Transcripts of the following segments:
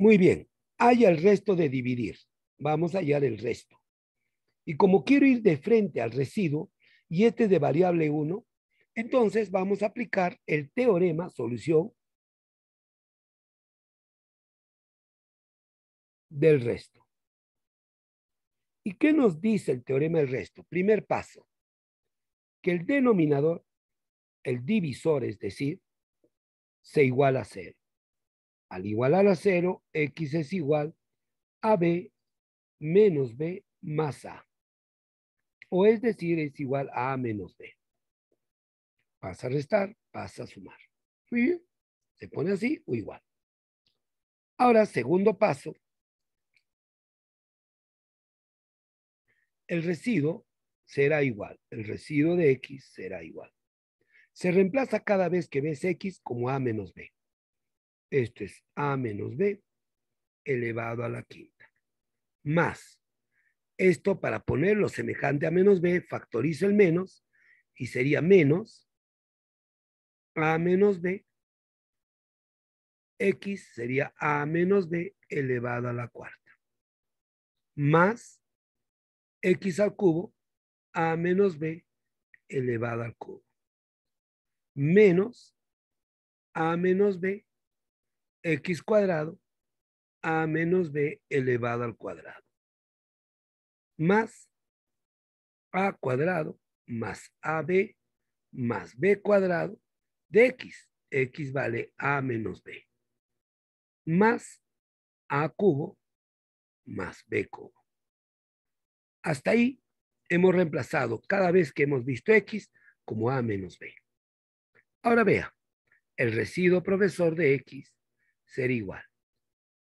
Muy bien, haya el resto de dividir. Vamos a hallar el resto. Y como quiero ir de frente al residuo, y este es de variable 1, entonces vamos a aplicar el teorema solución del resto. ¿Y qué nos dice el teorema del resto? Primer paso, que el denominador, el divisor, es decir, se iguala a cero al igual a cero, x es igual a b menos b más a. O es decir, es igual a a menos b. Pasa a restar, pasa a sumar. Muy bien. Se pone así o igual. Ahora, segundo paso. El residuo será igual. El residuo de x será igual. Se reemplaza cada vez que ves x como a menos b. Esto es A menos B elevado a la quinta. Más, esto para ponerlo semejante a menos B, factorizo el menos y sería menos A menos B. X sería A menos B elevado a la cuarta. Más X al cubo, A menos B elevado al cubo. Menos A menos B x cuadrado a menos b elevado al cuadrado. Más a cuadrado más ab más b cuadrado de x. x vale a menos b. Más a cubo más b cubo. Hasta ahí hemos reemplazado cada vez que hemos visto x como a menos b. Ahora vea, el residuo profesor de x ser igual.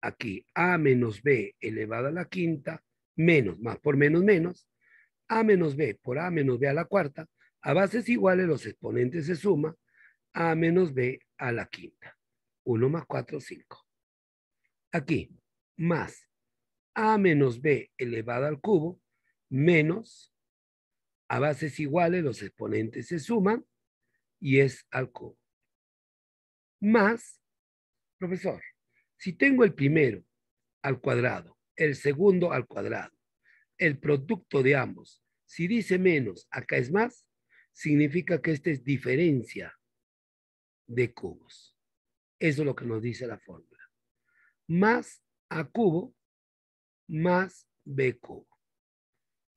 Aquí a menos b elevado a la quinta, menos más por menos menos, a menos b por a menos b a la cuarta, a bases iguales los exponentes se suman, a menos b a la quinta. 1 más 4, 5. Aquí, más a menos b elevado al cubo, menos a bases iguales los exponentes se suman y es al cubo. Más profesor, si tengo el primero al cuadrado, el segundo al cuadrado, el producto de ambos, si dice menos, acá es más, significa que esta es diferencia de cubos. Eso es lo que nos dice la fórmula. Más A cubo más B cubo.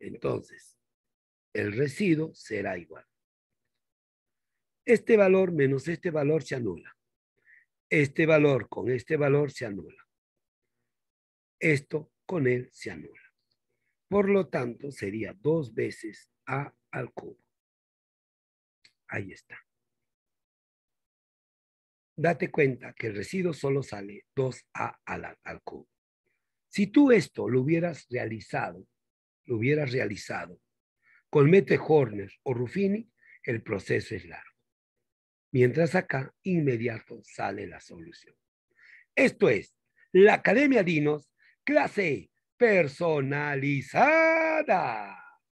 Entonces, el residuo será igual. Este valor menos este valor se anula. Este valor con este valor se anula. Esto con él se anula. Por lo tanto, sería dos veces A al cubo. Ahí está. Date cuenta que el residuo solo sale 2A al, cubo. Si tú esto lo hubieras realizado, lo hubieras realizado con Mete o Ruffini, el proceso es largo mientras acá inmediato sale la solución. Esto es la Academia Dinos, clase personalizada.